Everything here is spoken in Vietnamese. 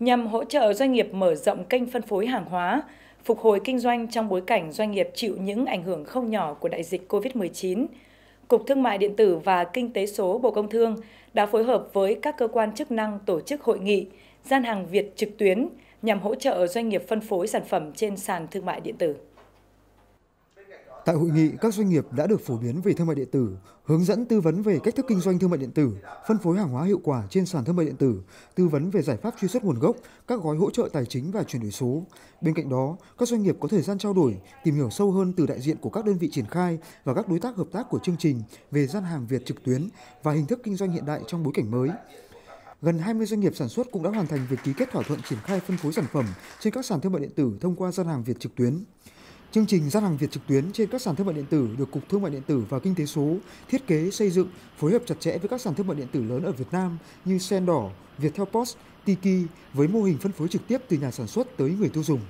nhằm hỗ trợ doanh nghiệp mở rộng kênh phân phối hàng hóa, phục hồi kinh doanh trong bối cảnh doanh nghiệp chịu những ảnh hưởng không nhỏ của đại dịch COVID-19. Cục Thương mại Điện tử và Kinh tế số Bộ Công Thương đã phối hợp với các cơ quan chức năng tổ chức hội nghị gian hàng Việt trực tuyến nhằm hỗ trợ doanh nghiệp phân phối sản phẩm trên sàn thương mại điện tử. Tại hội nghị, các doanh nghiệp đã được phổ biến về thương mại điện tử, hướng dẫn tư vấn về cách thức kinh doanh thương mại điện tử, phân phối hàng hóa hiệu quả trên sàn thương mại điện tử, tư vấn về giải pháp truy xuất nguồn gốc, các gói hỗ trợ tài chính và chuyển đổi số. Bên cạnh đó, các doanh nghiệp có thời gian trao đổi, tìm hiểu sâu hơn từ đại diện của các đơn vị triển khai và các đối tác hợp tác của chương trình về gian hàng Việt trực tuyến và hình thức kinh doanh hiện đại trong bối cảnh mới gần 20 doanh nghiệp sản xuất cũng đã hoàn thành việc ký kết thỏa thuận triển khai phân phối sản phẩm trên các sàn thương mại điện tử thông qua gian hàng Việt trực tuyến. Chương trình gian hàng Việt trực tuyến trên các sàn thương mại điện tử được Cục Thương mại điện tử và Kinh tế số thiết kế xây dựng phối hợp chặt chẽ với các sàn thương mại điện tử lớn ở Việt Nam như Sen Đỏ, Viettel Post, Tiki với mô hình phân phối trực tiếp từ nhà sản xuất tới người tiêu dùng.